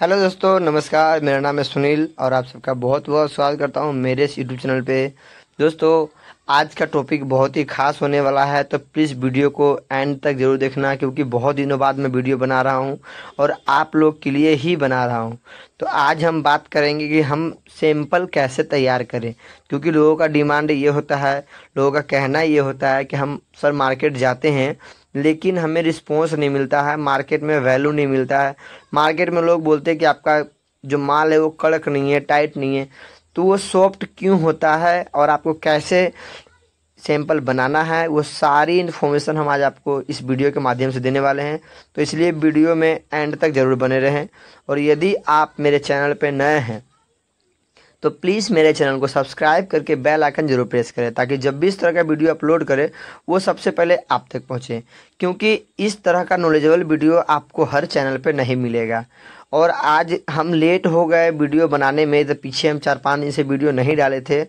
hello दोस्तों नमस्कार मेरा नाम है सुनील और आप सबका बहुत बहुत स्वागत करता हूँ मेरे इस यूट्यूब चैनल पे दोस्तों आज का टॉपिक बहुत ही खास होने वाला है तो प्लीज़ वीडियो को एंड तक ज़रूर देखना क्योंकि बहुत दिनों बाद मैं वीडियो बना रहा हूँ और आप लोग के लिए ही बना रहा हूँ तो आज हम बात करेंगे कि हम सैंपल कैसे तैयार करें क्योंकि लोगों का डिमांड ये होता है लोगों का कहना ये होता है कि हम सर मार्केट जाते हैं लेकिन हमें रिस्पॉन्स नहीं मिलता है मार्केट में वैल्यू नहीं मिलता है मार्केट में लोग बोलते हैं कि आपका जो माल है वो कड़क नहीं है टाइट नहीं है तो वो सॉफ्ट क्यों होता है और आपको कैसे सैंपल बनाना है वो सारी इन्फॉर्मेशन हम आज आपको इस वीडियो के माध्यम से देने वाले हैं तो इसलिए वीडियो में एंड तक ज़रूर बने रहें और यदि आप मेरे चैनल पर नए हैं तो प्लीज़ मेरे चैनल को सब्सक्राइब करके बेल आइकन जरूर प्रेस करें ताकि जब भी इस तरह का वीडियो अपलोड करें वो सबसे पहले आप तक पहुँचे क्योंकि इस तरह का नॉलेजेबल वीडियो आपको हर चैनल पर नहीं मिलेगा और आज हम लेट हो गए वीडियो बनाने में तो पीछे हम चार पाँच दिन से वीडियो नहीं डाले थे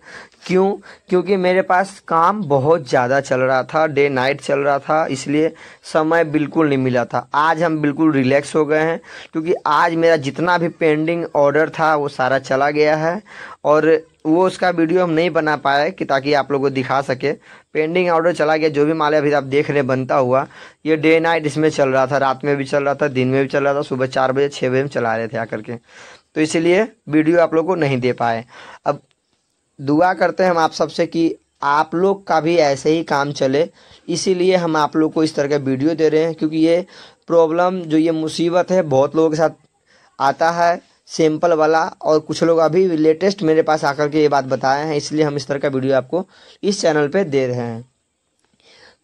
क्यों क्योंकि मेरे पास काम बहुत ज़्यादा चल रहा था डे नाइट चल रहा था इसलिए समय बिल्कुल नहीं मिला था आज हम बिल्कुल रिलैक्स हो गए हैं क्योंकि आज मेरा जितना भी पेंडिंग ऑर्डर था वो सारा चला गया है और वो उसका वीडियो हम नहीं बना पाए कि ताकि आप लोगों को दिखा सके पेंडिंग ऑर्डर चला गया जो भी माल अभी आप देख रहे बनता हुआ ये डे नाइट इसमें चल रहा था रात में भी चल रहा था दिन में भी चल रहा था सुबह चार बजे छः बजे चला रहे थे आकर के तो इसीलिए वीडियो आप लोग को नहीं दे पाए अब दुआ करते हैं हम आप सबसे कि आप लोग का भी ऐसे ही काम चले इसीलिए हम आप लोग को इस तरह का वीडियो दे रहे हैं क्योंकि ये प्रॉब्लम जो ये मुसीबत है बहुत लोगों के साथ आता है सैम्पल वाला और कुछ लोग अभी लेटेस्ट मेरे पास आकर के ये बात बताए हैं इसलिए हम इस तरह का वीडियो आपको इस चैनल पे दे रहे हैं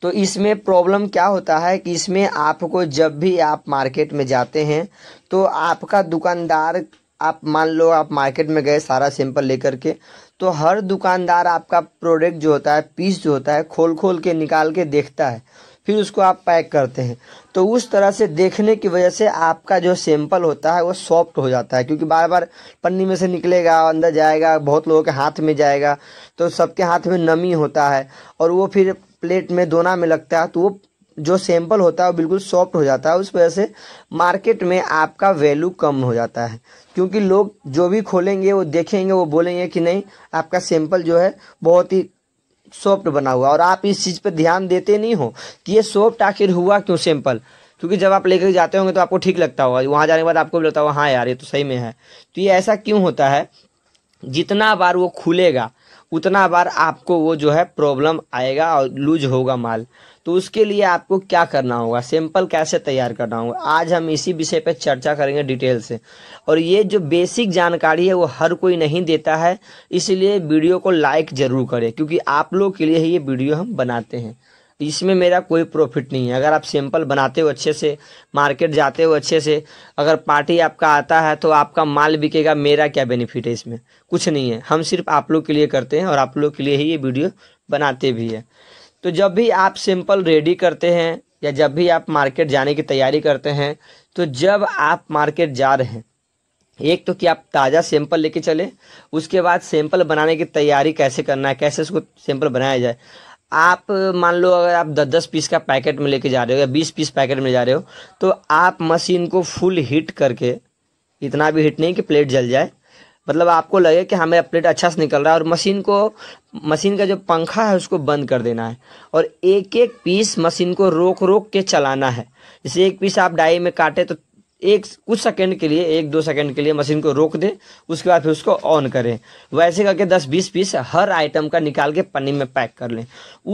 तो इसमें प्रॉब्लम क्या होता है कि इसमें आपको जब भी आप मार्केट में जाते हैं तो आपका दुकानदार आप मान लो आप मार्केट में गए सारा सैंपल लेकर के तो हर दुकानदार आपका प्रोडक्ट जो होता है पीस जो होता है खोल खोल के निकाल के देखता है फिर उसको आप पैक करते हैं तो उस तरह से देखने की वजह से आपका जो सैंपल होता है वो सॉफ्ट हो जाता है क्योंकि बार बार पन्नी में से निकलेगा अंदर जाएगा बहुत लोगों के हाथ में जाएगा तो सबके हाथ में नमी होता है और वो फिर प्लेट में दोना में लगता है तो वो जो सैंपल होता है वो बिल्कुल सॉफ्ट हो जाता है उस वजह से मार्केट में आपका वैल्यू कम हो जाता है क्योंकि लोग जो भी खोलेंगे वो देखेंगे वो बोलेंगे कि नहीं आपका सैंपल जो है बहुत ही सॉफ्ट बना हुआ और आप इस चीज़ पर ध्यान देते नहीं हो कि ये सॉफ्ट आखिर हुआ क्यों सिंपल क्योंकि जब आप लेकर जाते होंगे तो आपको ठीक लगता होगा वहाँ जाने के बाद आपको भी लगता होगा हाँ यार ये तो सही में है तो ये ऐसा क्यों होता है जितना बार वो खुलेगा उतना बार आपको वो जो है प्रॉब्लम आएगा और लूज होगा माल तो उसके लिए आपको क्या करना होगा सैंपल कैसे तैयार करना होगा आज हम इसी विषय पर चर्चा करेंगे डिटेल से और ये जो बेसिक जानकारी है वो हर कोई नहीं देता है इसलिए वीडियो को लाइक ज़रूर करें क्योंकि आप लोग के लिए ही ये वीडियो हम बनाते हैं इसमें मेरा कोई प्रॉफिट नहीं है अगर आप सैंपल बनाते हो अच्छे से मार्केट जाते हो अच्छे से अगर पार्टी आपका आता है तो आपका माल बिकेगा मेरा क्या बेनिफिट है इसमें कुछ नहीं है हम सिर्फ आप लोग के लिए करते हैं और आप लोग के लिए ही ये वीडियो बनाते भी हैं तो जब भी आप सैंपल रेडी करते हैं या जब भी आप मार्केट जाने की तैयारी करते हैं तो जब आप मार्केट जा रहे हैं एक तो कि आप ताज़ा सैंपल लेके चले उसके बाद सैंपल बनाने की तैयारी कैसे करना है कैसे उसको सैंपल बनाया जाए आप मान लो अगर आप दस दस पीस का पैकेट में लेके जा रहे हो या बीस पीस पैकेट में जा रहे हो तो आप मशीन को फुल हीट करके इतना भी हीट नहीं कि प्लेट जल जाए मतलब आपको लगे कि हाँ मेरा प्लेट अच्छा से निकल रहा है और मशीन को मशीन का जो पंखा है उसको बंद कर देना है और एक एक पीस मशीन को रोक रोक के चलाना है जैसे एक पीस आप डाई में काटे तो एक कुछ सेकंड के लिए एक दो सेकंड के लिए मशीन को रोक दे उसके बाद फिर उसको ऑन करें वैसे करके दस बीस पीस हर आइटम का निकाल के पन्नी में पैक कर लें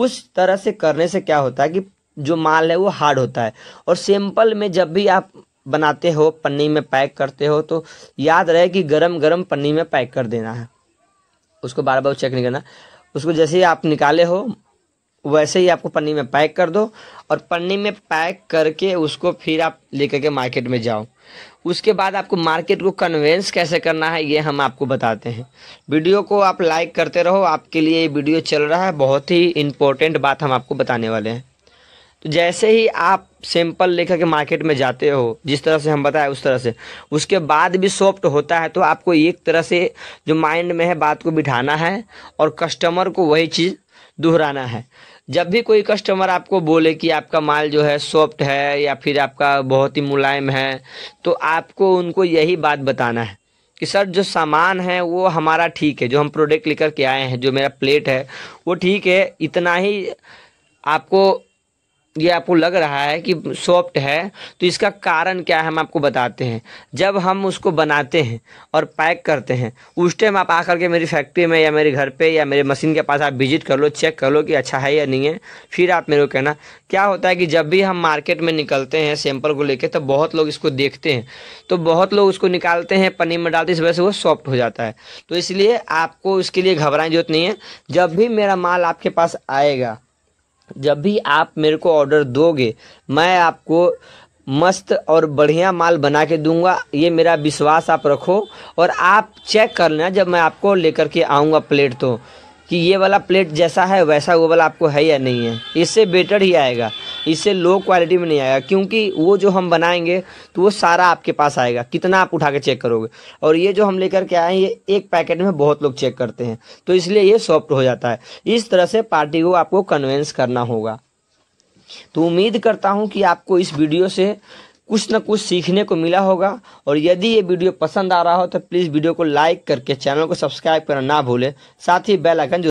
उस तरह से करने से क्या होता है कि जो माल है वो हार्ड होता है और सैंपल में जब भी आप बनाते हो पन्नी में पैक करते हो तो याद रहे कि गरम गरम पन्नी में पैक कर देना है उसको बार बार चेक नहीं करना उसको जैसे ही आप निकाले हो वैसे ही आपको पन्नी में पैक कर दो और पन्नी में पैक करके उसको फिर आप लेकर के मार्केट में जाओ उसके बाद आपको मार्केट को कन्वेंस कैसे करना है ये हम आपको बताते हैं वीडियो को आप लाइक करते रहो आपके लिए ये वीडियो चल रहा है बहुत ही इंपॉर्टेंट बात हम आपको बताने वाले हैं तो जैसे ही आप सैंपल लेकर के मार्केट में जाते हो जिस तरह से हम बताए उस तरह से उसके बाद भी सॉफ्ट होता है तो आपको एक तरह से जो माइंड में है बात को बिठाना है और कस्टमर को वही चीज़ दोहराना है जब भी कोई कस्टमर आपको बोले कि आपका माल जो है सॉफ्ट है या फिर आपका बहुत ही मुलायम है तो आपको उनको यही बात बताना है कि सर जो सामान है वो हमारा ठीक है जो हम प्रोडक्ट लेकर के आए हैं जो मेरा प्लेट है वो ठीक है इतना ही आपको ये आपको लग रहा है कि सॉफ्ट है तो इसका कारण क्या है हम आपको बताते हैं जब हम उसको बनाते हैं और पैक करते हैं उस टाइम आप आकर के मेरी फैक्ट्री में या मेरे घर पे या मेरे मशीन के पास आप विजिट कर लो चेक कर लो कि अच्छा है या नहीं है फिर आप मेरे को कहना क्या होता है कि जब भी हम मार्केट में निकलते हैं सैंपल को लेकर तो बहुत लोग इसको देखते हैं तो बहुत लोग उसको निकालते हैं पनीर में डालते इस वजह से वो सॉफ्ट हो जाता है तो इसलिए आपको इसके लिए घबराने जरूरत नहीं है जब भी मेरा माल आपके पास आएगा जब भी आप मेरे को ऑर्डर दोगे मैं आपको मस्त और बढ़िया माल बना के दूंगा ये मेरा विश्वास आप रखो और आप चेक कर लेना जब मैं आपको लेकर के आऊँगा प्लेट तो कि ये वाला प्लेट जैसा है वैसा वो वाला आपको है या नहीं है इससे बेटर ही आएगा इससे लो क्वालिटी में नहीं आएगा क्योंकि वो जो हम बनाएंगे तो वो सारा आपके पास आएगा कितना आप उठा के चेक करोगे और ये जो हम लेकर के आए ये एक पैकेट में बहुत लोग चेक करते हैं तो इसलिए ये सॉफ्ट हो जाता है इस तरह से पार्टी को आपको कन्वेंस करना होगा तो उम्मीद करता हूँ कि आपको इस वीडियो से कुछ ना कुछ सीखने को मिला होगा और यदि ये वीडियो पसंद आ रहा हो तो प्लीज़ वीडियो को लाइक करके चैनल को सब्सक्राइब करना ना भूलें साथ ही बेल आइकन